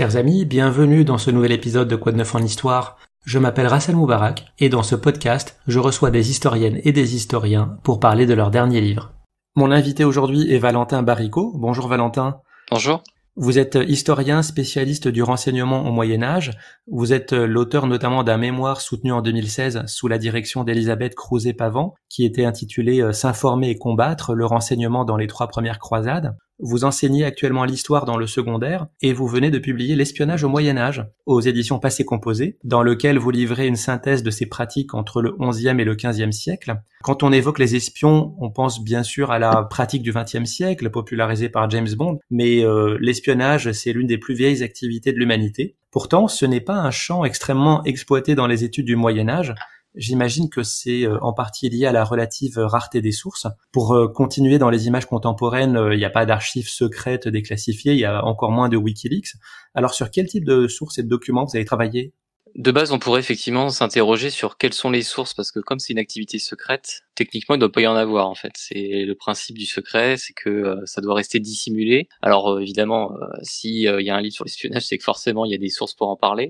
Chers amis, bienvenue dans ce nouvel épisode de Quoi de neuf en histoire. Je m'appelle Rassel Moubarak et dans ce podcast, je reçois des historiennes et des historiens pour parler de leur dernier livre. Mon invité aujourd'hui est Valentin Barricot. Bonjour Valentin. Bonjour. Vous êtes historien spécialiste du renseignement au Moyen Âge. Vous êtes l'auteur notamment d'un mémoire soutenu en 2016 sous la direction d'Elisabeth crouzet pavant qui était intitulé euh, S'informer et combattre le renseignement dans les trois premières croisades. Vous enseignez actuellement l'histoire dans le secondaire et vous venez de publier L'espionnage au Moyen Âge aux éditions Passé Composé, dans lequel vous livrez une synthèse de ces pratiques entre le 11e et le 15e siècle. Quand on évoque les espions, on pense bien sûr à la pratique du 20e siècle, popularisée par James Bond, mais euh, l'espionnage, c'est l'une des plus vieilles activités de l'humanité. Pourtant, ce n'est pas un champ extrêmement exploité dans les études du Moyen Âge, J'imagine que c'est euh, en partie lié à la relative euh, rareté des sources. Pour euh, continuer dans les images contemporaines, il n'y a pas d'archives secrètes déclassifiées, il y a encore moins de Wikileaks. Alors sur quel type de sources et de documents vous avez travaillé de base, on pourrait effectivement s'interroger sur quelles sont les sources, parce que comme c'est une activité secrète, techniquement, il ne doit pas y en avoir, en fait. C'est le principe du secret, c'est que ça doit rester dissimulé. Alors, évidemment, s'il y a un livre sur l'espionnage, c'est que forcément, il y a des sources pour en parler.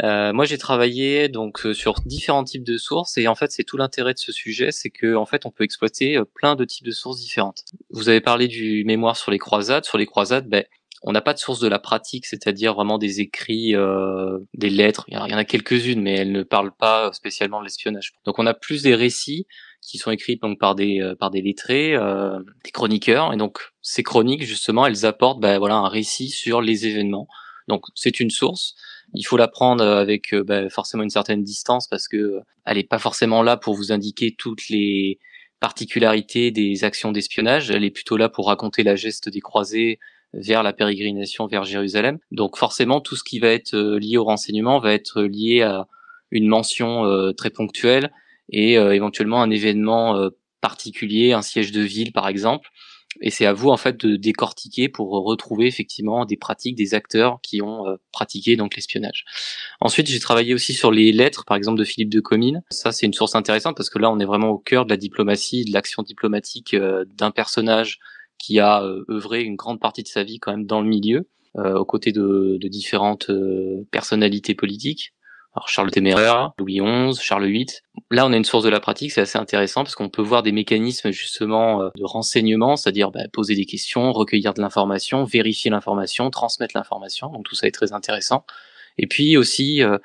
Euh, moi, j'ai travaillé donc euh, sur différents types de sources et en fait, c'est tout l'intérêt de ce sujet, c'est que en fait, on peut exploiter euh, plein de types de sources différentes. Vous avez parlé du mémoire sur les croisades. Sur les croisades, ben, on n'a pas de source de la pratique, c'est-à-dire vraiment des écrits, euh, des lettres. Il y en a quelques-unes, mais elles ne parlent pas euh, spécialement de l'espionnage. Donc, on a plus des récits qui sont écrits donc par des par des lettrés, des chroniqueurs, et donc ces chroniques justement, elles apportent ben, voilà un récit sur les événements. Donc c'est une source, il faut la prendre euh, avec euh, bah, forcément une certaine distance parce que euh, elle n'est pas forcément là pour vous indiquer toutes les particularités des actions d'espionnage. Elle est plutôt là pour raconter la geste des croisés vers la pérégrination vers Jérusalem. Donc forcément, tout ce qui va être lié au renseignement va être lié à une mention très ponctuelle et éventuellement un événement particulier, un siège de ville par exemple. Et c'est à vous en fait de décortiquer pour retrouver effectivement des pratiques des acteurs qui ont euh, pratiqué donc l'espionnage. Ensuite, j'ai travaillé aussi sur les lettres, par exemple de Philippe de Comines. Ça, c'est une source intéressante parce que là, on est vraiment au cœur de la diplomatie, de l'action diplomatique euh, d'un personnage qui a euh, œuvré une grande partie de sa vie quand même dans le milieu, aux côtés de différentes personnalités politiques. Alors Charles Louis XI, Charles VIII. Là, on a une source de la pratique, c'est assez intéressant parce qu'on peut voir des mécanismes justement euh, de renseignement, c'est-à-dire bah, poser des questions, recueillir de l'information, vérifier l'information, transmettre l'information. Donc tout ça est très intéressant. Et puis aussi, euh,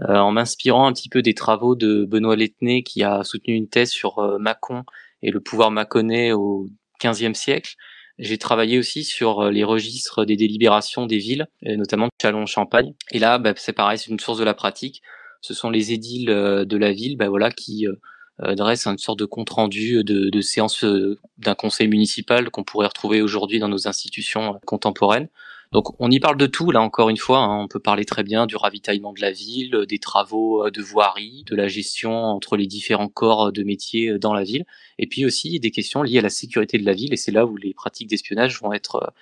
euh, en m'inspirant un petit peu des travaux de Benoît Lettenay qui a soutenu une thèse sur Macon et le pouvoir maconnais au XVe siècle, j'ai travaillé aussi sur euh, les registres des délibérations des villes, euh, notamment Chalon-Champagne. Et là, bah, c'est pareil, c'est une source de la pratique. Ce sont les édiles euh, de la ville, bah, voilà, qui dressent une sorte de compte rendu de séance d'un conseil municipal qu'on pourrait retrouver aujourd'hui dans nos institutions contemporaines. Donc on y parle de tout, là encore une fois, hein. on peut parler très bien du ravitaillement de la ville, des travaux euh, de voirie, de la gestion entre les différents corps de métiers euh, dans la ville, et puis aussi des questions liées à la sécurité de la ville, et c'est là où les pratiques d'espionnage vont être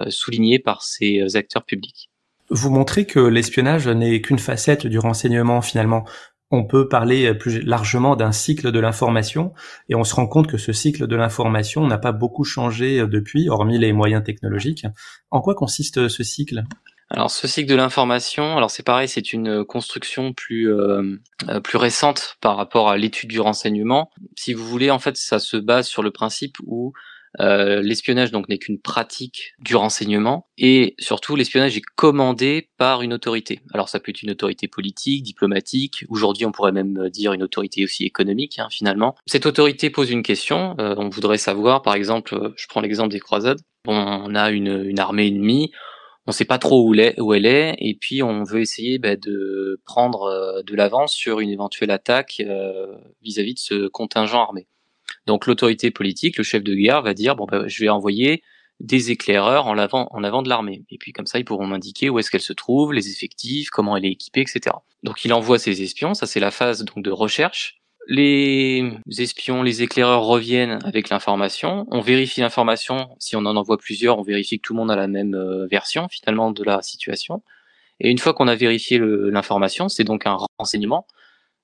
euh, soulignées par ces acteurs publics. Vous montrez que l'espionnage n'est qu'une facette du renseignement finalement on peut parler euh, plus largement d'un cycle de l'information et on se rend compte que ce cycle de l'information n'a pas beaucoup changé euh, depuis, hormis les moyens technologiques. En quoi consiste euh, ce cycle alors ce cycle de l'information, alors c'est pareil, c'est une construction plus plus récente par rapport à l'étude du renseignement. Si vous voulez, en fait, ça se base sur le principe où euh, l'espionnage donc n'est qu'une pratique du renseignement et surtout l'espionnage est commandé par une autorité. Alors ça peut être une autorité politique, diplomatique. Aujourd'hui, on pourrait même dire une autorité aussi économique hein, finalement. Cette autorité pose une question. Euh, on voudrait savoir, par exemple, euh, je prends l'exemple des croisades. On a une, armée ennemie on sait pas trop où, elle est, et puis on veut essayer bah, de prendre de l'avance sur une éventuelle attaque vis à -vis de ce contingent armé. Donc l'autorité politique, le chef de guerre va dire bon ben, je vais envoyer des éclaireurs en avant, en avant de l'armée. Et puis comme ça, ils pourront m'indiquer où est-ce qu'elle se trouve, les effectifs, comment elle est équipée, etc. Donc il envoie ses espions, ça c'est la phase donc de recherche. Les espions, les éclaireurs reviennent avec l'information. On vérifie l'information. Si on en envoie plusieurs, on vérifie que tout le monde a la même euh, version finalement de la situation. Et une fois qu'on a vérifié l'information, c'est donc un renseignement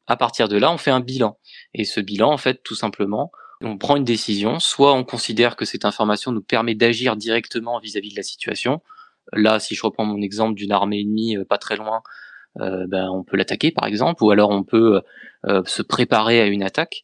à partir de là, on fait un bilan. Et ce bilan, en fait, tout simplement, on prend une décision. Soit on considère que cette information nous permet d'agir directement vis-à-vis de la situation. Là, si je reprends mon exemple d'une armée ennemie euh, pas très loin, euh, ben, on peut l'attaquer, par exemple, ou alors on peut euh, se préparer à une attaque.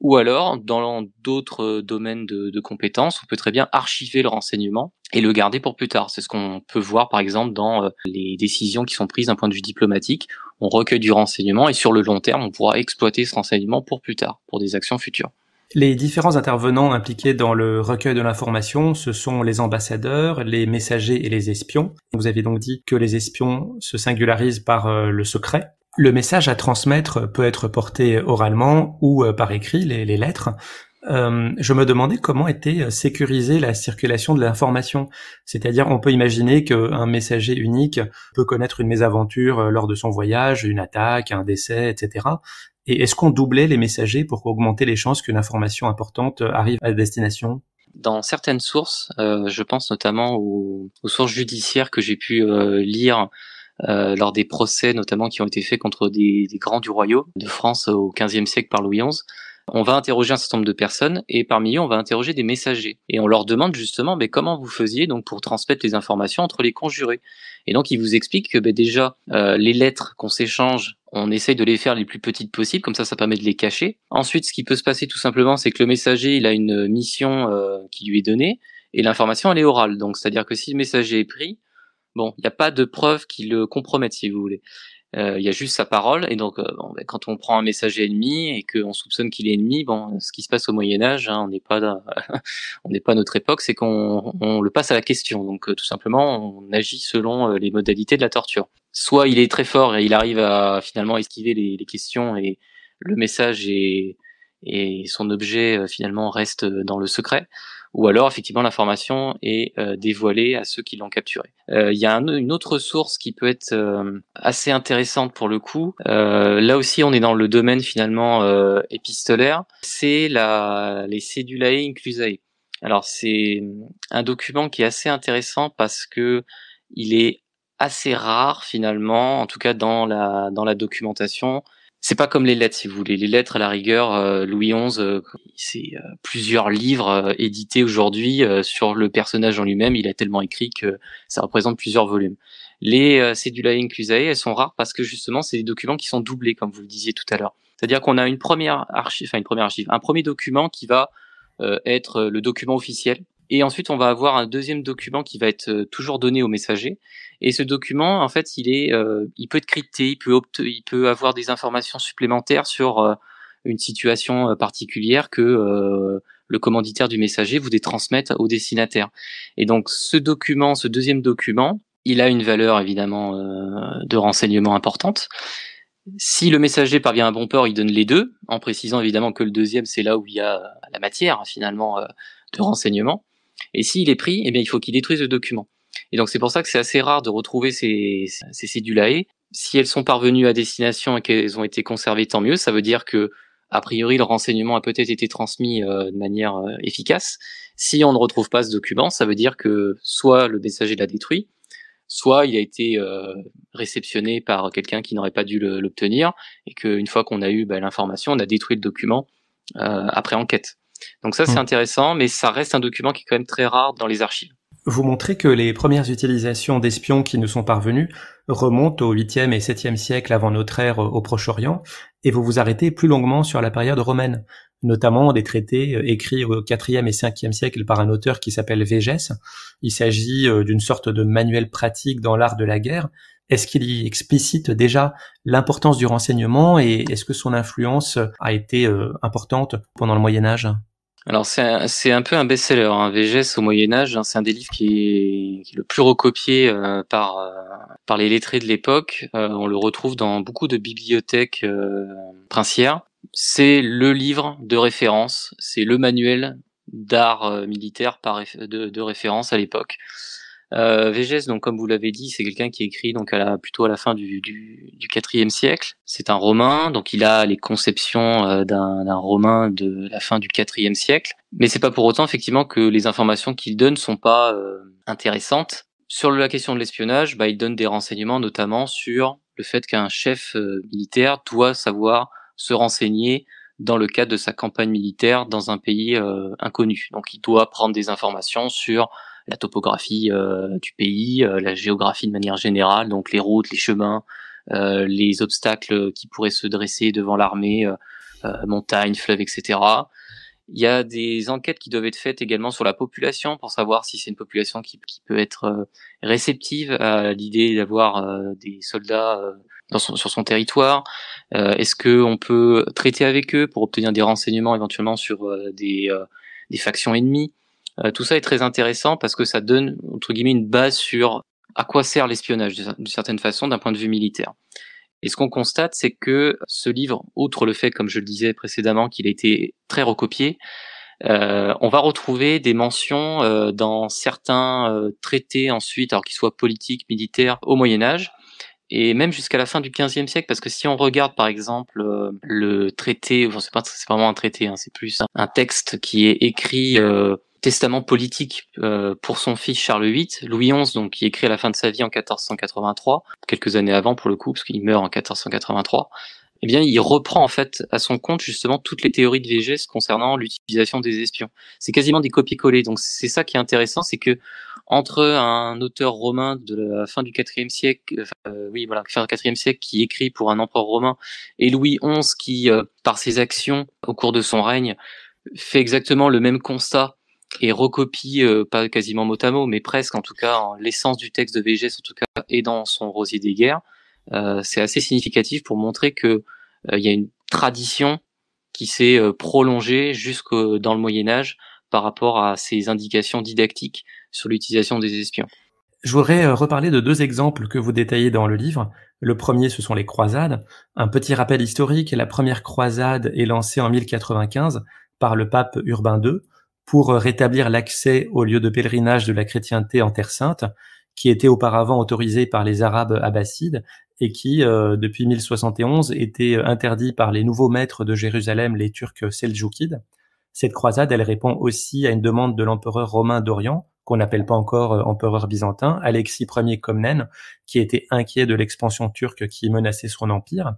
Ou alors, dans d'autres euh, domaines de, compétences, on peut très bien archiver le renseignement et le garder pour plus tard. C'est ce qu'on peut voir, par exemple, dans euh, les décisions qui sont prises d'un point de vue diplomatique. On recueille du renseignement et sur le long terme, on pourra exploiter ce renseignement pour plus tard, pour des actions futures. Les différents intervenants impliqués dans le recueil de l'information, ce sont les ambassadeurs, les messagers et les espions. Vous avez donc dit que les espions se singularisent par euh, le secret le message à transmettre peut être porté oralement ou euh, par écrit, les, lettres. Euh, je me demandais comment était euh, sécurisée la circulation de l'information. C'est-à-dire, on peut imaginer qu'un messager unique peut connaître une mésaventure lors de son voyage, une attaque, un décès, etc. Et est-ce qu'on doublait les messagers pour augmenter les chances qu'une information importante arrive à destination dans certaines sources, je pense notamment aux, sources judiciaires que j'ai pu lire euh, lors des procès notamment qui ont été faits contre des, grands du royaume de France au XVe siècle par Louis XI. On va interroger un certain nombre de personnes et parmi eux, on va interroger des messagers. Et on leur demande justement mais comment vous faisiez donc pour transmettre les informations entre les conjurés. Et donc, ils vous expliquent que ben, déjà, euh, les lettres qu'on s'échange on essaye de les faire les plus petites possibles, comme ça, ça permet de les cacher. Ensuite, ce qui peut se passer tout simplement, c'est que le messager, il a une mission euh, qui lui est donnée, et l'information, elle est orale. Donc, c'est-à-dire que si le messager est pris, Bon, il n'y a pas de preuve qui le compromette, si vous voulez. Euh, il y a juste sa parole, et donc euh, ben, quand on prend un messager ennemi et qu'on soupçonne qu'il est ennemi, bon, ce qui se passe au Moyen Âge, hein, on n'est pas, on n'est pas notre époque, c'est qu'on on le passe à la question. Donc euh, tout simplement, on agit selon les modalités de la torture. Soit il est très fort et il arrive à finalement esquiver les, les questions et le message et, et son objet finalement reste dans le secret ou alors effectivement l'information est euh, dévoilée à ceux qui l'ont capturée. Euh, il y a une autre source qui peut être euh, assez intéressante pour le coup. là aussi, on est dans le domaine finalement épistolaire. C'est la, les Cédulae inclusae. Alors c'est un document qui est assez intéressant parce que il est assez rare finalement, en tout cas dans la dans la documentation. C'est pas comme les lettres, si vous voulez. Les lettres, à la rigueur, euh, Louis XI, euh, c'est euh, plusieurs livres édités aujourd'hui sur le personnage en lui-même. Il a tellement écrit que ça représente plusieurs volumes. Les Cédulae Inclusae, elles sont rares parce que justement, c'est des documents qui sont doublés, comme vous le disiez tout à l'heure. C'est-à-dire qu'on a une première archive, enfin une première archive, un premier document qui va être le document officiel et ensuite, on va avoir un deuxième document qui va être euh, toujours donné au messager. Et ce document, en fait, il est, euh, il peut être crypté, il peut, il peut avoir des informations supplémentaires sur euh, une situation particulière que le commanditaire du messager vous transmettre au destinataire. Et donc, ce document, ce deuxième document, il a une valeur évidemment de renseignement importante. Si le messager parvient à bon port, il donne les deux, en précisant évidemment que le deuxième, c'est là où il y a la matière finalement de renseignement. Et s'il est pris, eh bien, il faut qu'il détruise le document. Et donc c'est pour ça que c'est assez rare de retrouver ces, ces A.E. Si elles sont parvenues à destination et qu'elles ont été conservées, tant mieux. Ça veut dire que a priori, le renseignement a peut-être été transmis euh, de manière euh, efficace. Si on ne retrouve pas ce document, ça veut dire que soit le messager l'a détruit, soit il a été euh, réceptionné par quelqu'un qui n'aurait pas dû l'obtenir, et qu'une fois qu'on a eu bah, l'information, on a détruit le document après enquête. Donc ça, c'est mm. intéressant, mais ça reste un document qui est quand même très rare dans les archives. Vous montrez que les premières utilisations d'espions qui nous sont parvenues remontent au 8e et 7e siècle avant notre ère au Proche-Orient, et vous vous arrêtez plus longuement sur la période romaine, notamment des traités euh, écrits au 4e et 5e siècle par un auteur qui s'appelle Végès. Il s'agit euh, d'une sorte de manuel pratique dans l'art de la guerre. Est-ce qu'il y explicite déjà l'importance du renseignement et est-ce que son influence a été euh, importante pendant le Moyen Âge alors c'est un, peu un best-seller, hein. VGS au Moyen Âge, hein, c'est un des livres qui est, le plus recopié euh, par euh, par les lettrés de l'époque. Euh, on le retrouve dans beaucoup de bibliothèques princières. C'est le livre de référence, c'est le manuel d'art militaire de référence à l'époque. Euh, Végès, donc comme vous l'avez dit, c'est quelqu'un qui écrit donc à plutôt à la fin du, du, du 4e siècle. C'est un romain, donc il a les conceptions euh, d'un romain de la fin du 4e siècle. Mais c'est pas pour autant effectivement que les informations qu'il donne sont pas euh, intéressantes. Sur la question de l'espionnage, bah, il donne des renseignements notamment sur le fait qu'un chef militaire doit savoir se renseigner dans le cadre de sa campagne militaire dans un pays inconnu. Donc il doit prendre des informations sur la topographie euh, du pays, euh, la géographie de manière générale, donc les routes, les chemins, euh, les obstacles qui pourraient se dresser devant l'armée, montagnes, fleuves, etc. Il y a des enquêtes qui doivent être faites également sur la population pour savoir si c'est une population qui, qui, peut être réceptive à l'idée d'avoir des soldats dans son, sur son territoire. Est-ce que on peut traiter avec eux pour obtenir des renseignements éventuellement sur des, des factions ennemies euh, tout ça est très intéressant parce que ça donne, entre guillemets, une base sur à quoi sert l'espionnage d'une certaine façon d'un point de vue militaire. Et ce qu'on constate, c'est que ce livre, outre le fait, comme je le disais précédemment, qu'il a été très recopié, euh, on va retrouver des mentions euh, dans certains traités ensuite, alors qu'ils soient politiques, militaires, au Moyen Âge, et même jusqu'à la fin du XVe siècle, parce que si on regarde par exemple le traité, ne sais pas c'est vraiment un traité, hein, c'est plus un, un texte qui est écrit testament politique euh, pour son fils Charles VIII, Louis XI, donc qui écrit à la fin de sa vie en 1483, quelques années avant pour le coup, parce qu'il meurt en 1483. Eh bien, il reprend en fait à son compte justement toutes les théories de Végès concernant l'utilisation des espions. C'est quasiment des copier-coller. Donc c'est ça qui est intéressant, c'est que entre un auteur romain de la fin du IVe siècle, euh, euh, oui voilà, fin du IVe siècle, qui écrit pour un empereur romain, et Louis XI qui, par ses actions au cours de son règne, fait exactement le même constat et recopie, euh, pas quasiment mot à mot, mais presque en tout cas, l'essence du texte de Végès, en tout cas, et dans son Rosier des guerres, euh, c'est assez significatif pour montrer que euh, il y a une tradition qui s'est prolongée jusque dans le Moyen Âge par rapport à ces indications didactiques sur l'utilisation des espions. Je voudrais reparler de deux exemples que vous détaillez dans le livre. Le premier, ce sont les croisades. Un petit rappel historique, la première croisade est lancée en 1095 par le pape Urbain II pour euh, rétablir l'accès aux lieux de pèlerinage de la chrétienté en Terre Sainte, qui était auparavant autorisé par les Arabes abbassides et qui, euh, depuis 1071, était interdit par les nouveaux maîtres de Jérusalem, les Turcs seldjoukides. Cette croisade, elle répond aussi à une demande de l'empereur romain d'Orient, qu'on n'appelle pas encore euh, empereur byzantin, Alexis Ier Comnène, qui était inquiet de l'expansion turque qui menaçait son empire.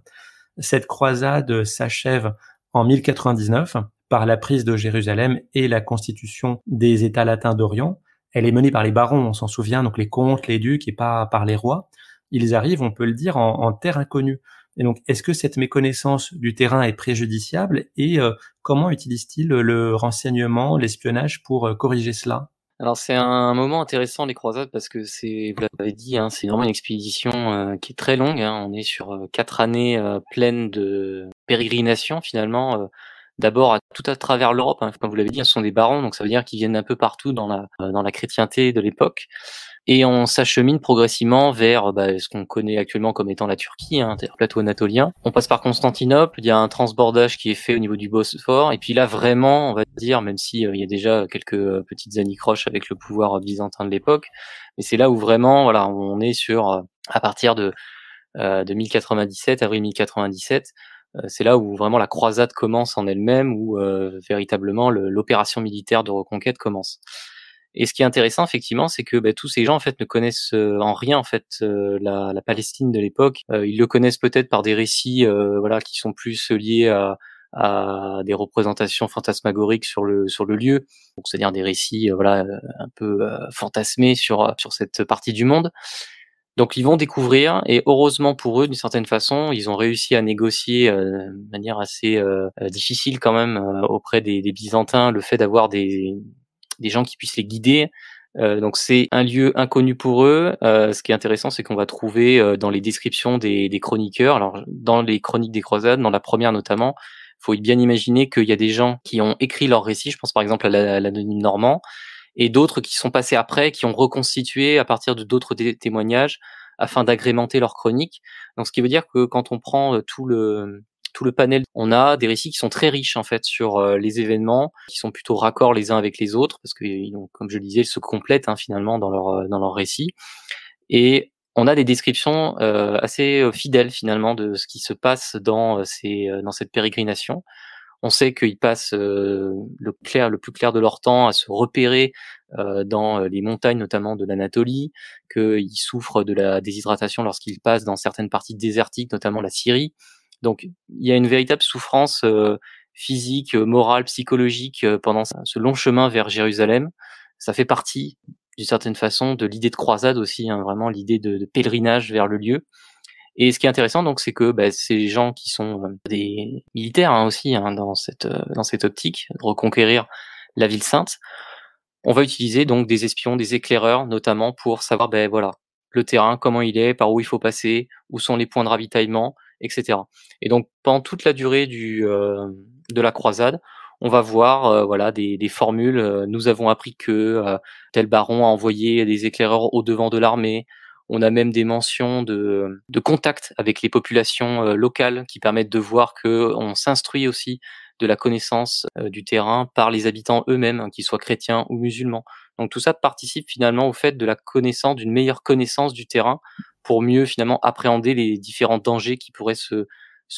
Cette croisade s'achève en 1099 par la prise de Jérusalem et la constitution des États latins d'Orient. Elle est menée par les barons, on s'en souvient, donc les comtes, les ducs et pas par les rois. Ils arrivent, on peut le dire, en, terre inconnue. Et donc, est-ce que cette méconnaissance du terrain est préjudiciable et euh, comment utilise-t-il le renseignement, l'espionnage pour euh, corriger cela alors c'est un moment intéressant les croisades parce que c'est, vous l'avez dit, hein, c'est vraiment une expédition euh, qui est très longue. Hein. On est sur quatre années pleines de pérégrinations, finalement d'abord à tout à travers l'Europe. Hein, comme vous l'avez dit, hein, ce sont des barons, donc ça veut dire qu'ils viennent un peu partout dans la, euh, dans la chrétienté de l'époque. Et on s'achemine progressivement vers bah, ce qu'on connaît actuellement comme étant la Turquie, hein, le plateau anatolien. On passe par Constantinople, il y a un transbordage qui est fait au niveau du Bosphore, et puis là vraiment, on va dire, même s'il euh, y a déjà quelques euh, petites anicroches avec le pouvoir byzantin de l'époque, mais c'est là où vraiment, voilà, on est sur à partir de de 1097, avril 1097, euh, c'est là où vraiment la croisade commence en elle-même, où euh, véritablement l'opération militaire de reconquête commence. Et ce qui est intéressant effectivement, c'est que bah, tous ces gens en fait ne connaissent euh, en rien en fait la, Palestine de l'époque. ils le connaissent peut-être par des récits, voilà, qui sont plus liés à, à des représentations fantasmagoriques sur le sur le lieu, donc c'est-à-dire des récits voilà un peu fantasmés sur sur cette partie du monde. Donc ils vont découvrir et heureusement pour eux d'une certaine façon, ils ont réussi à négocier euh, de manière assez euh, euh, difficile quand même auprès des, Byzantins le fait d'avoir des, des gens qui puissent les guider. donc c'est un lieu inconnu pour eux. ce qui est intéressant, c'est qu'on va trouver dans les descriptions des, chroniqueurs, alors dans les chroniques des croisades, dans la première notamment, faut bien imaginer qu'il y a des gens qui ont écrit leur récits. Je pense par exemple à l'anonyme normand et d'autres qui sont passés après, qui ont reconstitué à partir de d'autres témoignages afin d'agrémenter leur chronique. Donc, ce qui veut dire que quand on prend euh, tout le tout le panel, on a des récits qui sont très riches en fait sur euh, les événements, qui sont plutôt raccords les uns avec les autres parce que, comme je le disais, ils se complètent hein, finalement dans leur euh, dans leur récit. Et on a des descriptions assez fidèles finalement de ce qui se passe dans ces dans cette pérégrination. On sait qu'ils passent euh, le clair, le plus clair de leur temps à se repérer euh, dans euh, les montagnes, notamment de l'Anatolie, qu'ils souffrent de la déshydratation lorsqu'ils passent dans certaines parties désertiques, notamment la Syrie. Donc, il y a une véritable souffrance physique, morale, psychologique pendant ce long chemin vers Jérusalem. Ça fait partie, d'une certaine façon, de l'idée de croisade aussi, hein, vraiment l'idée de, pèlerinage vers le lieu. Et ce qui est intéressant, donc, c'est que bah, ces gens qui sont euh, des militaires hein, aussi hein, dans cette euh, dans cette optique de reconquérir la ville sainte, on va utiliser donc des espions, des éclaireurs, notamment pour savoir, ben voilà, le terrain, comment il est, par où il faut passer, où sont les points de ravitaillement, etc. Et donc pendant toute la durée du euh, de la croisade, on va voir voilà des, formules. Nous avons appris que tel baron a envoyé des éclaireurs au devant de l'armée. On a même des mentions de, de contact avec les populations euh, locales qui permettent de voir qu'on s'instruit aussi de la connaissance euh, du terrain par les habitants eux-mêmes, hein, qu'ils soient chrétiens ou musulmans. Donc tout ça participe finalement au fait de la connaissance, d'une meilleure connaissance du terrain pour mieux finalement appréhender les différents dangers qui pourraient se,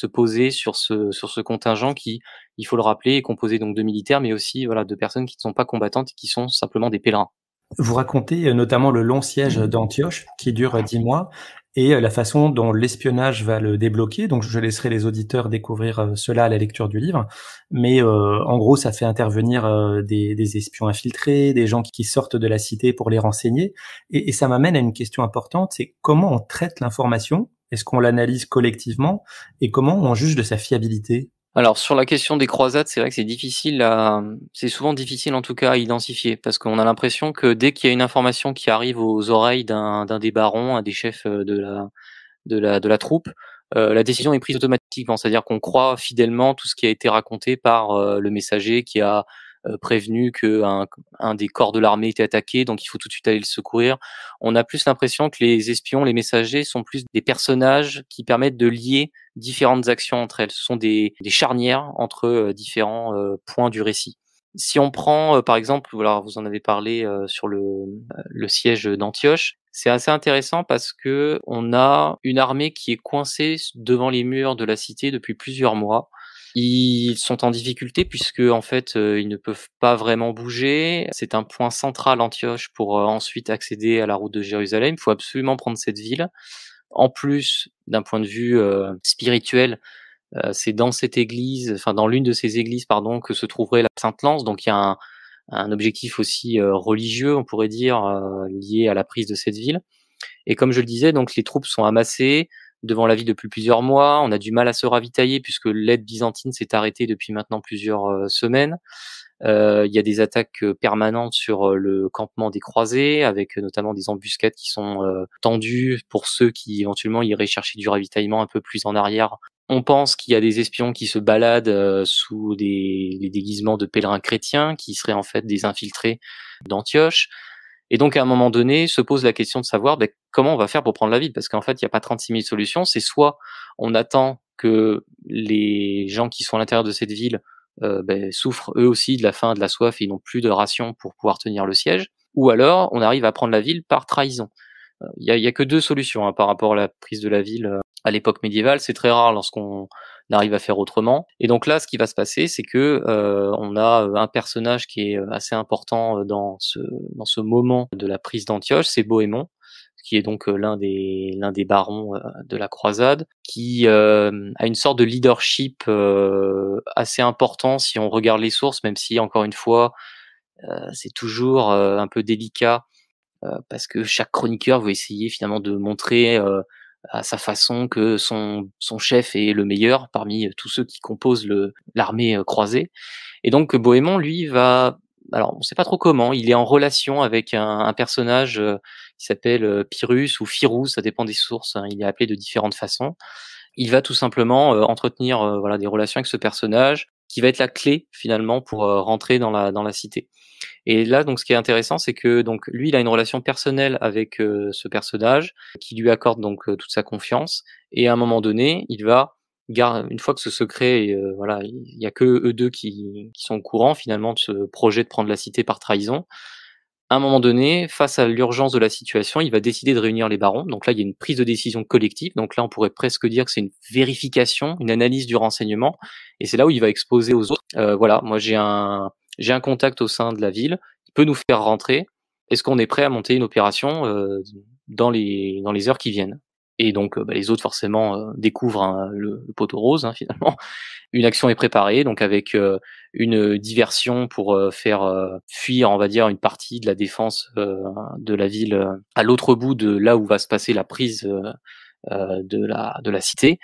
poser sur ce, sur ce contingent qui, il faut le rappeler, est composé donc de militaires, mais aussi voilà de personnes qui ne sont pas combattantes et qui sont simplement des pèlerins. Vous racontez euh, notamment le long siège mmh. d'Antioche qui dure euh, dix mois et euh, la façon dont l'espionnage va le débloquer. Donc, je laisserai les auditeurs découvrir cela à la lecture du livre. Mais en gros, ça fait intervenir des, espions infiltrés, des gens qui sortent de la cité pour les renseigner. Et, et ça m'amène à une question importante, c'est comment on traite l'information Est-ce qu'on l'analyse collectivement Et comment on juge de sa fiabilité alors sur la question des croisades, c'est vrai que c'est difficile à... c'est souvent difficile en tout cas à identifier parce qu'on a l'impression que dès qu'il y a une information qui arrive aux oreilles d'un des barons, un des chefs euh, de la de la, de la troupe, euh, la décision est prise automatiquement, c'est-à-dire qu'on croit fidèlement tout ce qui a été raconté par euh, le messager qui a euh, prévenu qu'un un des corps de l'armée était attaqué, donc il faut tout de suite aller le secourir. On a plus l'impression que les espions, les messagers sont plus des personnages qui permettent de lier différentes actions entre elles. Ce sont des, des charnières entre euh, différents euh, points du récit. Si on prend, par exemple, alors vous en avez parlé sur le, le siège d'Antioche, c'est assez intéressant parce que on a une armée qui est coincée devant les murs de la cité depuis plusieurs mois. Ils sont en difficulté puisque en fait euh, ils ne peuvent pas vraiment bouger. C'est un point central Antioche pour euh, ensuite accéder à la route de Jérusalem. Il faut absolument prendre cette ville. En plus, d'un point de vue euh, spirituel, c'est dans cette église, enfin dans l'une de ces églises pardon, que se trouverait la Sainte Lance. Donc il y a un, un objectif aussi religieux, on pourrait dire, lié à la prise de cette ville. Et comme je le disais, donc les troupes sont amassées, devant la vie depuis plusieurs mois. On a du mal à se ravitailler puisque l'aide byzantine s'est arrêtée depuis maintenant plusieurs euh, semaines. Euh, il y a des attaques euh, permanentes sur le campement des croisés, avec notamment des embuscades qui sont tendues pour ceux qui éventuellement iraient chercher du ravitaillement un peu plus en arrière on pense qu'il y a des espions qui se baladent sous des, des, déguisements de pèlerins chrétiens, qui seraient en fait des infiltrés d'Antioche. Et donc, à un moment donné, se pose la question de savoir ben, comment on va faire pour prendre la ville, parce qu'en fait, il n'y a pas 36 000 solutions. C'est soit on attend que les gens qui sont à l'intérieur de cette ville euh, ben, souffrent eux aussi de la faim, de la soif, et ils n'ont plus de ration pour pouvoir tenir le siège, ou alors on arrive à prendre la ville par trahison. Euh, il n'y a, que deux solutions hein, par rapport à la prise de la ville euh à l'époque médiévale, c'est très rare lorsqu'on arrive à faire autrement. Et donc là, ce qui va se passer, c'est que euh, on a euh, un personnage qui est euh, assez important euh, dans ce, dans ce moment de la prise d'Antioche, c'est Bohémond qui est donc l'un des l'un des barons de la croisade, qui euh, a une sorte de leadership assez important si on regarde les sources, même si encore une fois euh, c'est toujours un peu délicat parce que chaque chroniqueur veut essayer finalement de montrer à sa façon que son, son chef est le meilleur parmi euh, tous ceux qui composent l'armée euh, croisée. Et donc Bohémond, lui, va... Alors, on ne sait pas trop comment, il est en relation avec un, personnage euh, qui s'appelle Pyrrhus ou Firouz, ça dépend des sources, hein, il est appelé de différentes façons. Il va tout simplement entretenir voilà, des relations avec ce personnage qui va être la clé finalement pour rentrer dans la, dans la cité. Et là, donc, ce qui est intéressant, c'est que donc lui, il a une relation personnelle avec euh, ce personnage qui lui accorde donc euh, toute sa confiance. Et à un moment donné, il va une fois que ce secret, euh, voilà, il y a que eux deux qui, qui sont au courant finalement de ce projet de prendre la cité par trahison à un moment donné, face à l'urgence de la situation, il va décider de réunir les barons. Donc là, il y a une prise de décision collective. Donc là, on pourrait presque dire que c'est une vérification, une analyse du renseignement. Et c'est là où il va exposer aux autres. Euh, voilà, moi j'ai un j'ai un contact au sein de la ville. Il peut nous faire rentrer. Est-ce qu'on est prêt à monter une opération euh, dans les dans les heures qui viennent et donc, euh, bah, les autres, forcément, euh, découvrent hein, le, le, poteau rose, hein, finalement. Une action est préparée, donc avec euh, une diversion pour faire fuir, on va dire, une partie de la défense de la ville à l'autre bout de là où va se passer la prise de, la, de la cité.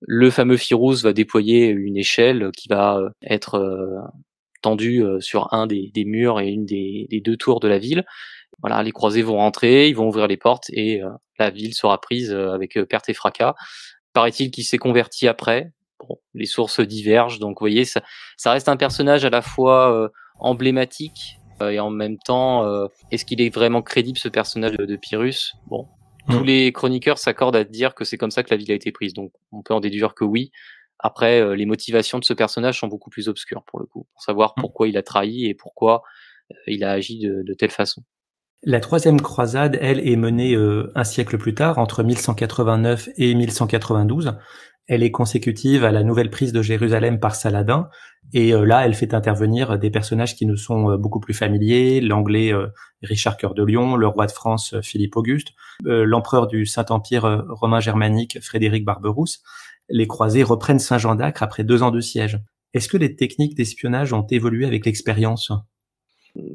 Le fameux Firouz va déployer une échelle qui va être tendu euh, sur un des, murs et une des, deux tours de la ville. Voilà, les croisés vont rentrer, ils vont ouvrir les portes et euh, la ville sera prise euh, avec perte et fracas. Paraît-il qu'il s'est converti après. Bon, les sources divergent, donc vous voyez, ça, reste un personnage à la fois emblématique et en même temps, est-ce qu'il est vraiment crédible ce personnage de, de Pyrrhus Bon, tous les chroniqueurs s'accordent à dire que c'est comme ça que la ville a été prise. Donc on peut en déduire que oui. Après, euh, les motivations de ce personnage sont beaucoup plus obscures pour le coup, pour savoir mmh. pourquoi il a trahi et pourquoi euh, il a agi de, telle façon. La troisième croisade, elle, est menée euh, un siècle plus tard, entre 1189 et 1192. Elle est consécutive à la nouvelle prise de Jérusalem par Saladin, et là, elle fait intervenir des personnages qui nous sont beaucoup plus familiers, l'anglais Richard Coeur de Lion, le roi de France Philippe Auguste, l'empereur du Saint-Empire romain germanique Frédéric Barberousse, les croisés reprennent Saint-Jean d'Acre après deux ans de siège. Est-ce que les techniques d'espionnage ont évolué avec l'expérience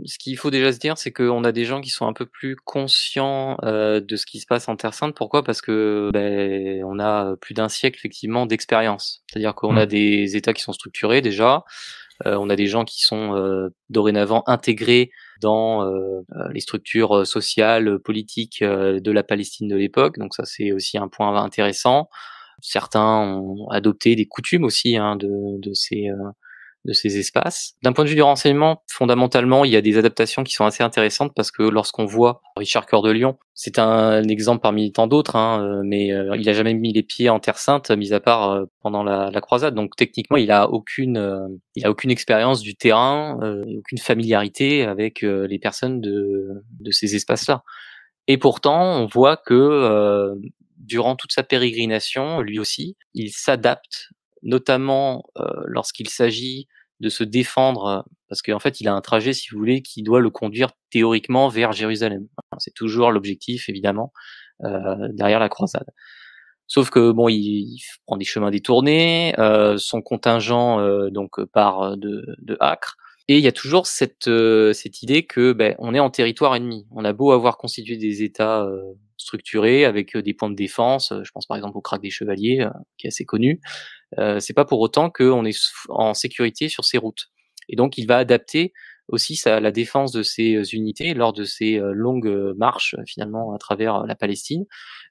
ce qu'il faut déjà se dire, c'est qu'on a des gens qui sont un peu plus conscients euh, de ce qui se passe en Terre Sainte. Pourquoi Parce que ben, on a plus d'un siècle effectivement d'expérience. C'est-à-dire qu'on mm. a des États qui sont structurés déjà. Euh, on a des gens qui sont euh, dorénavant intégrés dans les structures sociales, politiques de la Palestine de l'époque. Donc ça, c'est aussi un point intéressant certains ont adopté des coutumes aussi hein, de, ces euh, de ces espaces. D'un point de vue du renseignement, fondamentalement, il y a des adaptations qui sont assez intéressantes parce que lorsqu'on voit Richard Coeur de Lyon, c'est un exemple parmi tant d'autres, hein, euh, mais euh, il n'a jamais mis les pieds en Terre Sainte, mis à part pendant la, croisade. Donc techniquement, il a aucune, il a aucune expérience du terrain, aucune familiarité avec les personnes de, de ces espaces-là. Et pourtant, on voit que durant toute sa pérégrination, lui aussi, il s'adapte, notamment euh, lorsqu'il s'agit de se défendre, euh, parce qu'en fait, il a un trajet, si vous voulez, qui doit le conduire théoriquement vers Jérusalem. Hein, c'est toujours l'objectif, évidemment, euh, derrière la croisade. Sauf que bon, il, prend des chemins détournés, euh, son contingent donc part de, de Acre, et il y a toujours cette cette idée que ben on est en territoire ennemi. On a beau avoir constitué des États structuré avec des points de défense. Je pense par exemple au crack des chevaliers, qui est assez connu. c'est pas pour autant on est en sécurité sur ces routes. Et donc, il va adapter aussi ça, la défense de ses euh, unités lors de ces euh, longues euh, marches finalement à travers la Palestine.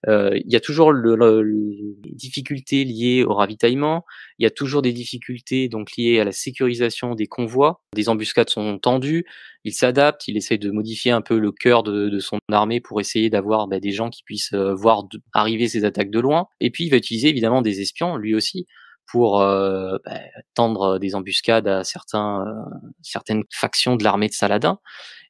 il y a toujours le, les difficultés liées au ravitaillement, il y a toujours des difficultés donc liées à la sécurisation des convois, des embuscades sont tendues, il s'adapte, il essaie de modifier un peu le cœur de, son armée pour essayer d'avoir bah, des gens qui puissent voir arriver ces attaques de loin, et puis il va utiliser évidemment des espions lui aussi pour euh, bah, tendre des embuscades à certains, euh, certaines factions de l'armée de Saladin.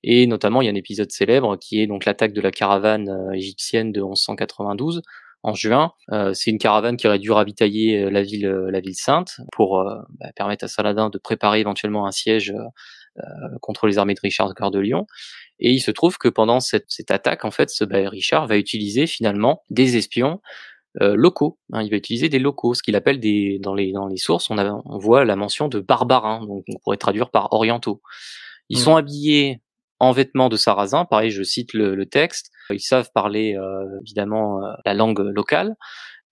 Et notamment, il y a un épisode célèbre qui est donc l'attaque de la caravane euh, égyptienne de 1192 en juin. Euh, c'est une caravane qui aurait dû ravitailler la ville, la ville sainte pour bah, permettre à Saladin de préparer éventuellement un siège contre les armées de Richard de Cœur de Lion. Et il se trouve que pendant cette, cette attaque, en fait, ce bah, Richard va utiliser finalement des espions euh, locaux. Hein. il va utiliser des locaux, ce qu'il appelle des dans les dans les sources, on, a, voit la mention de barbarins, hein, donc on pourrait traduire par orientaux. Ils mmh. sont habillés en vêtements de sarrasins, pareil, je cite le, texte. Ils savent parler euh, évidemment euh, la langue locale.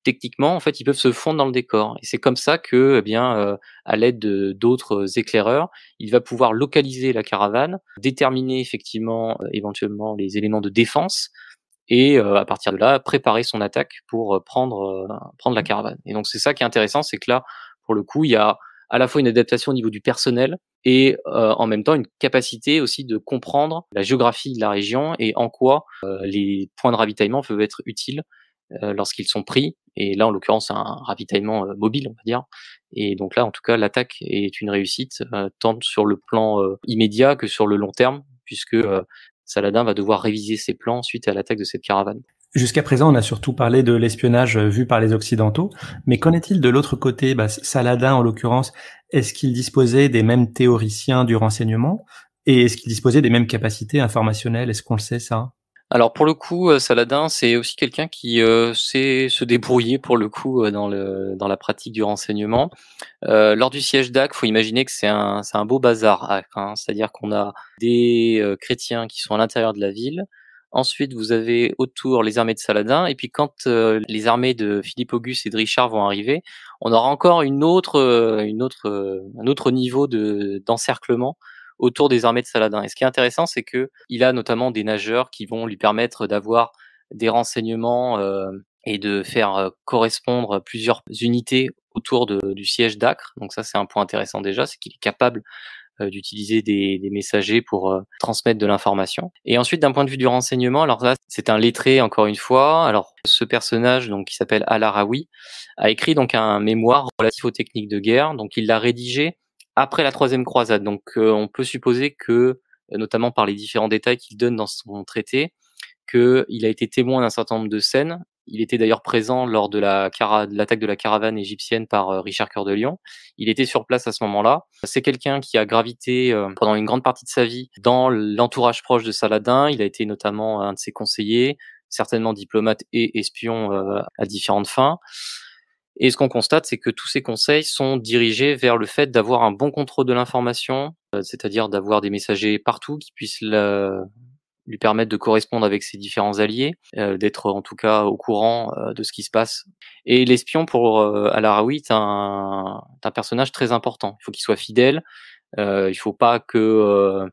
Techniquement, en fait, ils peuvent se fondre dans le décor. Et c'est comme ça que, eh bien, à l'aide d'autres éclaireurs, il va pouvoir localiser la caravane, déterminer effectivement éventuellement les éléments de défense, et euh, à partir de là, préparer son attaque pour euh, prendre, euh, prendre la mmh. caravane. Et donc c'est ça qui est intéressant, c'est que là, pour le coup, il y a à la fois une adaptation au niveau du personnel et en même temps une capacité aussi de comprendre la géographie de la région et en quoi les points de ravitaillement peuvent être utiles lorsqu'ils sont pris. Et là, en l'occurrence, un ravitaillement mobile, on va dire. Et donc là, en tout cas, l'attaque est une réussite, tant sur le plan immédiat que sur le long terme, puisque Saladin va devoir réviser ses plans suite à l'attaque de cette caravane. Jusqu'à présent, on a surtout parlé de l'espionnage euh, vu par les Occidentaux, mais qu'en est-il de l'autre côté bah, Saladin, en l'occurrence, est-ce qu'il disposait des mêmes théoriciens du renseignement et est-ce qu'il disposait des mêmes capacités informationnelles Est-ce qu'on le sait ça alors pour le coup, euh, Saladin, c'est aussi quelqu'un qui euh, sait se débrouiller pour le coup euh, dans, le, dans la pratique du renseignement. lors du siège d'Acre, faut imaginer que c'est un, c'est un beau bazar, hein. c'est-à-dire qu'on a des chrétiens qui sont à l'intérieur de la ville. Ensuite, vous avez autour les armées de Saladin. Et puis quand les armées de Philippe Auguste et de Richard vont arriver, on aura encore une autre, une autre, un autre niveau de, d'encerclement autour des armées de Saladin. Et ce qui est intéressant, c'est que il a notamment des nageurs qui vont lui permettre d'avoir des renseignements euh, et de faire euh, correspondre plusieurs unités autour du siège d'Acre. Donc ça, c'est un point intéressant déjà, c'est qu'il est capable euh, d'utiliser des, messagers pour euh, transmettre de l'information. Et ensuite, d'un point de vue du renseignement, alors là, c'est un lettré encore une fois. Alors ce personnage, donc qui s'appelle Al-Arawi, a écrit donc un mémoire relatif aux techniques de guerre. Donc il l'a rédigé après la troisième croisade. Donc euh, on peut supposer que, euh, notamment par les différents détails qu'il donne dans son traité, qu'il a été témoin d'un certain nombre de scènes. Il était d'ailleurs présent lors de l'attaque de la caravane égyptienne par euh, Richard Coeur de Lion. Il était sur place à ce moment-là. C'est quelqu'un qui a gravité pendant une grande partie de sa vie dans l'entourage proche de Saladin. Il a été notamment un de ses conseillers, certainement diplomate et espion à différentes fins. Et ce qu'on constate, c'est que tous ces conseils sont dirigés vers le fait d'avoir un bon contrôle de l'information, euh, c'est-à-dire d'avoir des messagers partout qui puissent lui permettre de correspondre avec ses différents alliés, euh, d'être en tout cas au courant euh, de ce qui se passe. Et l'espion pour euh, est un, personnage très important. Il faut qu'il soit fidèle. il il faut pas que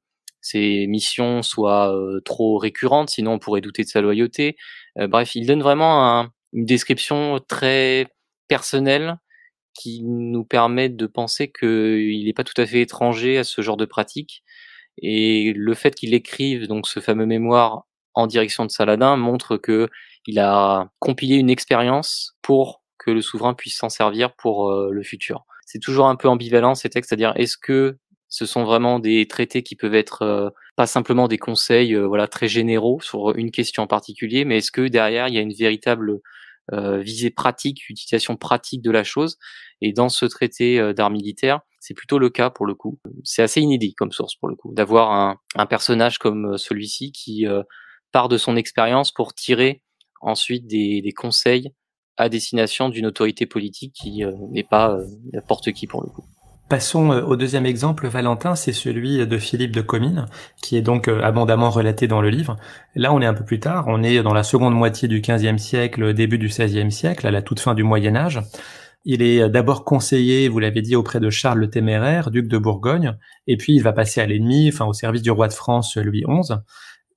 ses missions soient trop récurrentes, sinon on pourrait douter de sa loyauté. bref, il donne vraiment une description très personnel qui nous permet de penser qu'il n'est pas tout à fait étranger à ce genre de pratique. Et le fait qu'il écrive donc ce fameux mémoire en direction de Saladin montre que il a compilé une expérience pour que le souverain puisse s'en servir pour euh, le futur. C'est toujours un peu ambivalent ces textes, c'est-à-dire est-ce que ce sont vraiment des traités qui peuvent être euh, pas simplement des conseils euh, voilà très généraux sur une question en particulier, mais est-ce que derrière il y a une véritable euh, visée pratique, utilisation pratique de la chose. Et dans ce traité euh, d'art militaire, c'est plutôt le cas pour le coup. C'est assez inédit comme source pour le coup, d'avoir un, personnage comme euh, celui-ci qui part de son expérience pour tirer ensuite des, conseils à destination d'une autorité politique qui n'est pas n'importe qui pour le coup. Passons euh, au deuxième exemple, Valentin, c'est celui de Philippe de Comines, qui est donc euh, abondamment relaté dans le livre. Là, on est un peu plus tard, on est dans la seconde moitié du XVe siècle, début du XVIe siècle, à la toute fin du Moyen Âge. Il est euh, d'abord conseiller, vous l'avez dit, auprès de Charles le Téméraire, duc de Bourgogne, et puis il va passer à l'ennemi, enfin au service du roi de France Louis XI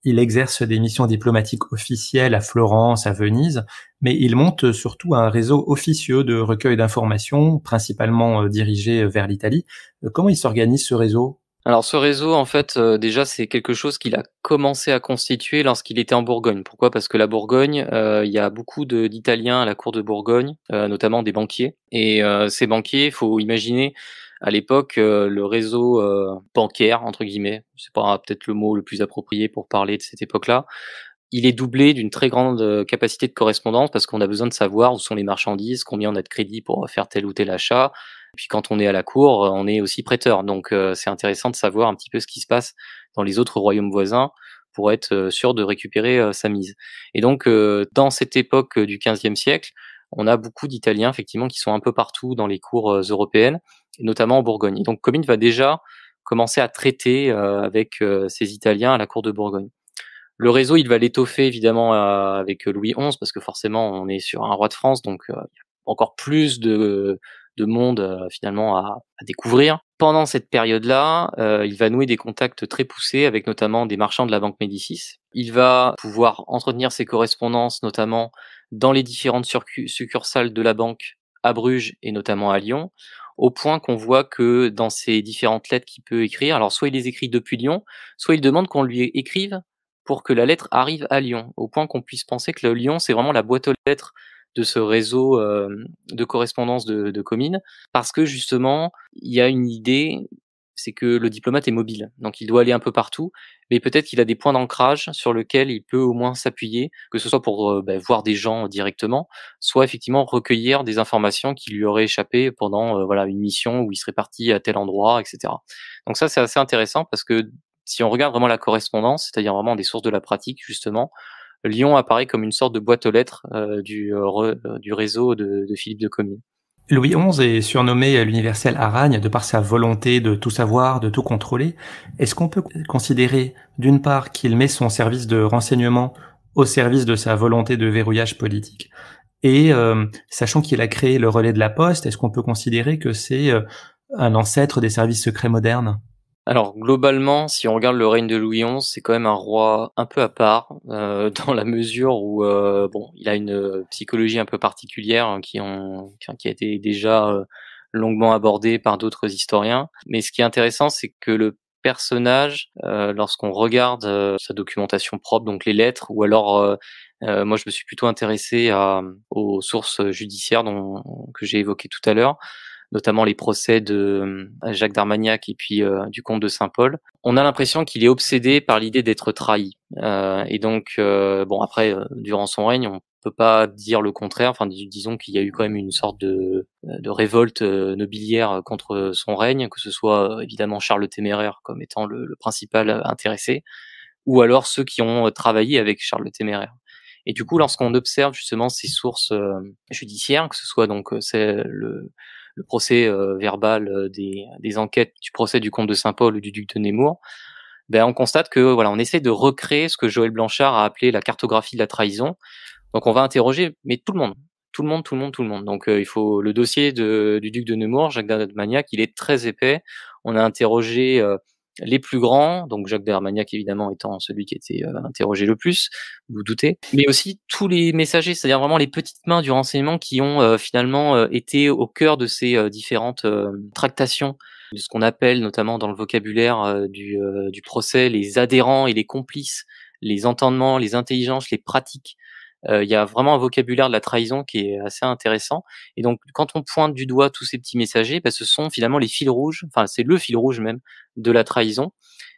il exerce des missions diplomatiques officielles à Florence, à Venise, mais il monte surtout un réseau officieux de recueil d'informations, principalement euh, dirigé vers l'Italie. Euh, comment il s'organise ce réseau alors ce réseau, en fait, euh, déjà, c'est quelque chose qu'il a commencé à constituer lorsqu'il était en Bourgogne. Pourquoi Parce que la Bourgogne, il y a beaucoup d'Italiens à la cour de Bourgogne, notamment des banquiers. Et ces banquiers, il faut imaginer à l'époque, euh, le réseau euh, bancaire, entre guillemets, c'est pas peut-être le mot le plus approprié pour parler de cette époque-là, il est doublé d'une très grande euh, capacité de correspondance parce qu'on a besoin de savoir où sont les marchandises, combien on a de crédit pour faire tel ou tel achat. puis quand on est à la cour, on est aussi prêteur. Donc c'est intéressant de savoir un petit peu ce qui se passe dans les autres royaumes voisins pour être sûr de récupérer sa mise. Et donc dans cette époque du XVe siècle, on a beaucoup d'Italiens effectivement qui sont un peu partout dans les cours euh, européennes, notamment en Bourgogne. donc Comines va déjà commencer à traiter euh, avec euh, ces Italiens à la cour de Bourgogne. Le réseau, il va l'étoffer évidemment avec Louis XI parce que forcément on est sur un roi de France, donc encore plus de, monde finalement à, à, découvrir. Pendant cette période-là, il va nouer des contacts très poussés avec notamment des marchands de la Banque Médicis. Il va pouvoir entretenir ses correspondances notamment dans les différentes succursales de la banque à Bruges et notamment à Lyon, au point qu'on voit que dans ces différentes lettres qu'il peut écrire, alors soit il les écrit depuis Lyon, soit il demande qu'on lui écrive pour que la lettre arrive à Lyon, au point qu'on puisse penser que Lyon, c'est vraiment la boîte aux lettres de ce réseau euh, de correspondance de, de communes, parce que justement, il y a une idée c'est que le diplomate est mobile, donc il doit aller un peu partout, mais peut-être qu'il a des points d'ancrage sur lesquels il peut au moins s'appuyer, que ce soit pour euh, ben, voir des gens directement, soit effectivement recueillir des informations qui lui auraient échappé pendant euh, voilà une mission où il serait parti à tel endroit, etc. Donc ça c'est assez intéressant parce que si on regarde vraiment la correspondance, c'est-à-dire vraiment des sources de la pratique justement, Lyon apparaît comme une sorte de boîte aux lettres euh, du, réseau de, Philippe de Commune. Louis XI est surnommé l'universel Aragne de par sa volonté de tout savoir, de tout contrôler. Est-ce qu'on peut considérer, d'une part, qu'il met son service de renseignement au service de sa volonté de verrouillage politique Et euh, sachant qu'il a créé le relais de la poste, est-ce qu'on peut considérer que c'est euh, un ancêtre des services secrets modernes alors globalement, si on regarde le règne de Louis XI, c'est quand même un roi un peu à part, euh, dans la mesure où euh, bon, il a une euh, psychologie un peu particulière hein, qui, a été déjà longuement abordée par d'autres historiens. Mais ce qui est intéressant, c'est que le personnage, lorsqu'on regarde sa documentation propre, donc les lettres, ou alors moi je me suis plutôt intéressé aux sources judiciaires que j'ai évoquées tout à l'heure, notamment les procès de euh, Jacques d'Armagnac et puis euh, du comte de Saint-Paul, on a l'impression qu'il est obsédé par l'idée d'être trahi. Euh, et donc, bon, après, durant son règne, on peut pas dire le contraire. Enfin, disons qu'il y a eu quand même une sorte de, de révolte nobiliaire contre son règne, que ce soit évidemment Charles le Téméraire comme étant le, le principal intéressé, ou alors ceux qui ont travaillé avec Charles le Téméraire. Et du coup, lorsqu'on observe justement ces sources judiciaires, que ce soit donc c'est le le procès euh, verbal euh, des, enquêtes du procès du comte de Saint-Paul ou du duc de Nemours, ben, on constate que voilà, on essaie de recréer ce que Joël Blanchard a appelé la cartographie de la trahison. Donc on va interroger, mais tout le monde, tout le monde, tout le monde, tout le monde. Donc euh, il faut le dossier du duc de Nemours, Jacques d'Admagnac, il est très épais. On a interrogé les plus grands, donc Jacques d'Armagnac évidemment étant celui qui a été euh, interrogé le plus, vous, doutez, mais aussi tous les messagers, c'est-à-dire vraiment les petites mains du renseignement qui ont euh, finalement euh, été au cœur de ces différentes tractations, de ce qu'on appelle notamment dans le vocabulaire du procès les adhérents et les complices, les entendements, les intelligences, les pratiques, euh, il y a vraiment un vocabulaire de la trahison qui est assez intéressant. Et donc, quand on pointe du doigt tous ces petits messagers, bah, ce sont finalement les fils rouges, enfin c'est le fil rouge même de la trahison.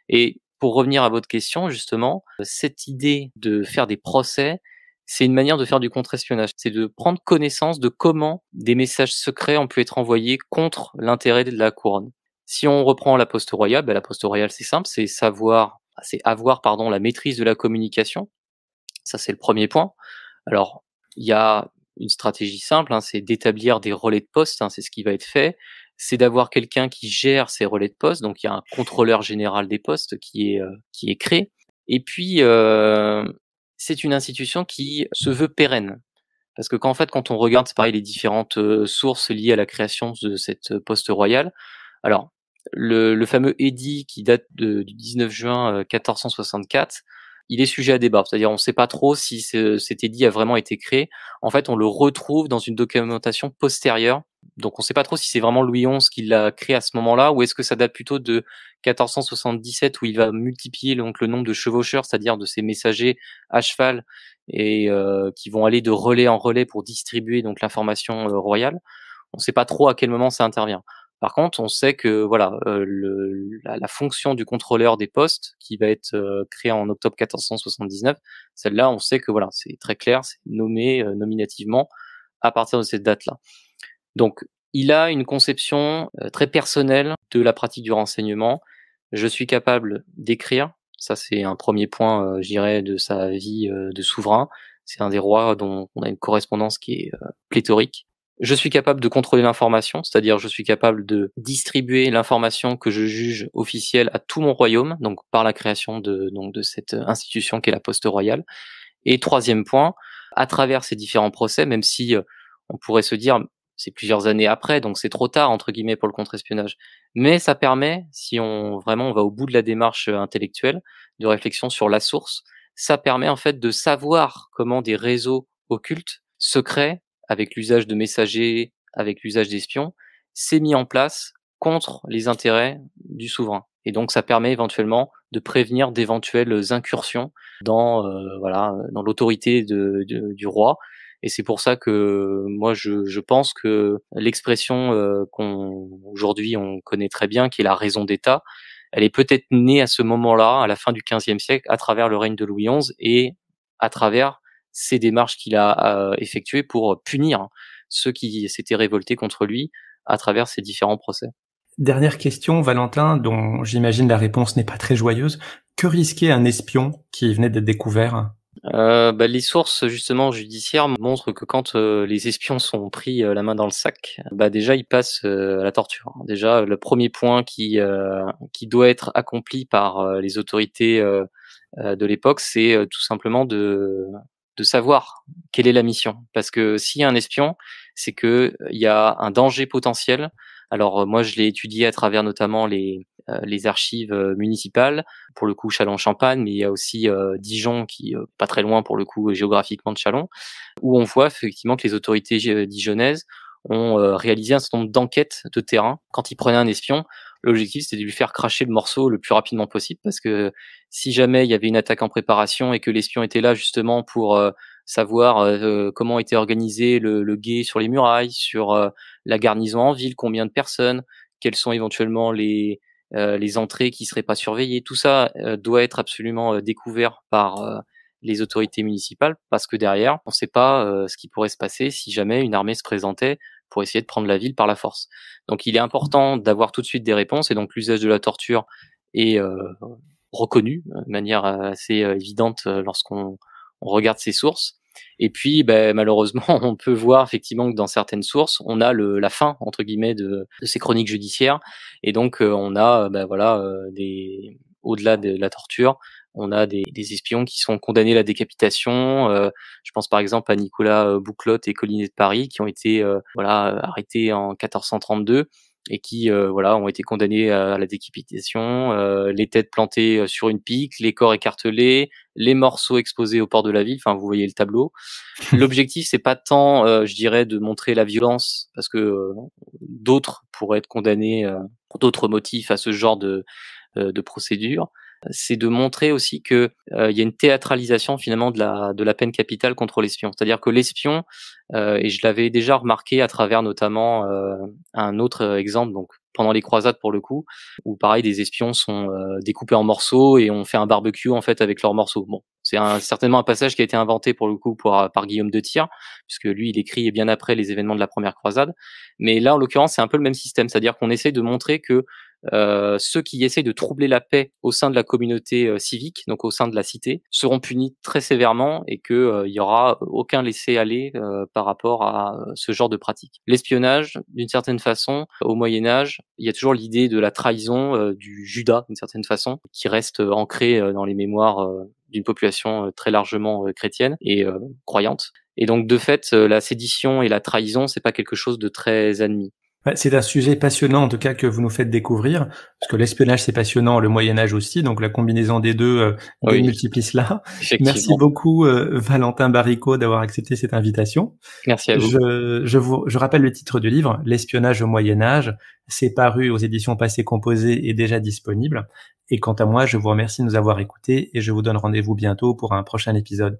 Et pour revenir à votre question, justement, cette idée de faire des procès, c'est une manière de faire du contre-espionnage. C'est de prendre connaissance de comment des messages secrets ont pu être envoyés contre l'intérêt de la couronne. Si on reprend la poste royale, bah, la poste royale c'est simple, c'est savoir, c'est avoir pardon la maîtrise de la communication. Ça, c'est le premier point. Alors, il y a une stratégie simple, hein, c'est d'établir des relais de poste, hein, c'est ce qui va être fait. C'est d'avoir quelqu'un qui gère ces relais de poste, donc il y a un contrôleur général des postes qui est, euh, qui est créé. Et puis, euh, c'est une institution qui se veut pérenne. Parce que quand en fait, quand on regarde, c'est pareil, les différentes euh, sources liées à la création de cette poste royale. Alors, le, fameux édit e qui date du 19 juin 1464, il est sujet à débat. C'est-à-dire, on ne sait pas trop si cet édit a vraiment été créé. En fait, on le retrouve dans une documentation postérieure. Donc, on ne sait pas trop si c'est vraiment Louis XI qui l'a créé à ce moment-là, ou est-ce que ça date plutôt de 1477 où il va multiplier donc le nombre de chevaucheurs, c'est-à-dire de ces messagers à cheval et euh, qui vont aller de relais en relais pour distribuer donc l'information euh, royale. On ne sait pas trop à quel moment ça intervient. Par contre, on sait que voilà euh, la, fonction du contrôleur des postes qui va être euh, créée en octobre 1479, celle-là, on sait que voilà c'est très clair, c'est nommé euh, nominativement à partir de cette date-là. Donc, il a une conception très personnelle de la pratique du renseignement. Je suis capable d'écrire. Ça, c'est un premier point, j'irai de sa vie de souverain. C'est un des rois dont on a une correspondance qui est pléthorique je suis capable de contrôler l'information, c'est-à-dire je suis capable de distribuer l'information que je juge officielle à tout mon royaume, donc par la création de, donc de cette euh, institution qui est la Poste Royale. Et troisième point, à travers ces différents procès, même si euh, on pourrait se dire c'est plusieurs années après, donc c'est trop tard entre guillemets pour le contre-espionnage, mais ça permet, si on vraiment on va au bout de la démarche euh, intellectuelle, de réflexion sur la source, ça permet en fait de savoir comment des réseaux occultes secrets, avec l'usage de messagers, avec l'usage d'espions, s'est mis en place contre les intérêts du souverain. Et donc ça permet éventuellement de prévenir d'éventuelles incursions dans euh, voilà dans l'autorité de, du roi. Et c'est pour ça que moi je, je pense que l'expression euh, qu'on aujourd'hui on connaît très bien, qui est la raison d'État, elle est peut-être née à ce moment-là, à la fin du XVe siècle, à travers le règne de Louis XI et à travers ces démarches qu'il a euh, effectuées pour punir ceux qui s'étaient révoltés contre lui à travers ces différents procès. Dernière question, Valentin, dont j'imagine la réponse n'est pas très joyeuse. Que risquait un espion qui venait d'être découvert euh, bah, les sources justement judiciaires montrent que quand euh, les espions sont pris euh, la main dans le sac, bah déjà ils passent à la torture. Déjà le premier point qui qui doit être accompli par les autorités de l'époque, c'est tout simplement de de savoir quelle est la mission. Parce que s'il y a un espion, c'est que euh, il y a un danger potentiel. Alors euh, moi, je l'ai étudié à travers notamment les, euh, les archives municipales, pour le coup Chalon-Champagne, mais il y a aussi Dijon qui pas très loin pour le coup géographiquement de Chalon, où on voit effectivement que les autorités dijonnaises ont réalisé un certain nombre d'enquêtes de terrain quand ils prenaient un espion L'objectif, c'était de lui faire cracher le morceau le plus rapidement possible, parce que si jamais il y avait une attaque en préparation et que l'espion était là justement pour euh, savoir euh, euh, comment était organisé le, guet sur les murailles, sur la garnison en ville, combien de personnes, quelles sont éventuellement les, les entrées qui seraient pas surveillées, tout ça doit être absolument découvert par les autorités municipales, parce que derrière, on ne sait pas ce qui pourrait se passer si jamais une armée se présentait pour essayer de prendre la ville par la force. Donc il est important d'avoir tout de suite des réponses et donc l'usage de la torture est euh, reconnu euh, de manière euh, assez évidente lorsqu'on regarde ces sources. Et puis, ben, malheureusement, on peut voir effectivement que dans certaines sources, on a la fin entre guillemets de, ces chroniques judiciaires, et donc on a, ben, voilà, des au-delà de la torture, on a des, espions qui sont condamnés à la décapitation. Euh, je pense par exemple à Nicolas euh, Bouclotte et Collinet de Paris qui ont été euh, voilà arrêtés en 1432 et qui voilà ont été condamnés à la décapitation, les têtes plantées sur une pique, les corps écartelés, les morceaux exposés au port de la ville. Enfin, vous voyez le tableau. L'objectif, c'est pas tant, je dirais, de montrer la violence, parce que d'autres pourraient être condamnés pour d'autres motifs à ce genre de, de procédure c'est de montrer aussi que euh, il y a une théâtralisation finalement de la de la peine capitale contre l'espion. C'est-à-dire que l'espion, euh, et je l'avais déjà remarqué à travers notamment euh, un autre exemple, donc pendant les croisades pour le coup, où pareil des espions sont découpés en morceaux et on fait un barbecue en fait avec leurs morceaux. Bon, c'est certainement un passage qui a été inventé pour le coup par Guillaume de Tyr, puisque lui il écrit bien après les événements de la première croisade. Mais là en l'occurrence c'est un peu le même système, c'est-à-dire qu'on essaie de montrer que euh, ceux qui essayent de troubler la paix au sein de la communauté euh, civique, donc au sein de la cité, seront punis très sévèrement et qu'il n'y euh, aura aucun laisser-aller par rapport à ce genre de pratique. L'espionnage, d'une certaine façon, au Moyen Âge, il y a toujours l'idée de la trahison du Judas, d'une certaine façon, qui reste ancrée dans les mémoires d'une population très largement chrétienne et croyante. Et donc de fait, la sédition et la trahison, c'est pas quelque chose de très admis. C'est un sujet passionnant, en tout cas, que vous nous faites découvrir, parce que l'espionnage, c'est passionnant, le Moyen-Âge aussi, donc la combinaison des deux euh, multiplie cela. Merci beaucoup, euh, Valentin Barricot, d'avoir accepté cette invitation. Merci à vous. Je, vous. rappelle le titre du livre, L'espionnage au Moyen-Âge. C'est paru aux éditions passées composées et déjà disponible. Et quant à moi, je vous remercie de nous avoir écoutés et je vous donne rendez-vous bientôt pour un prochain épisode.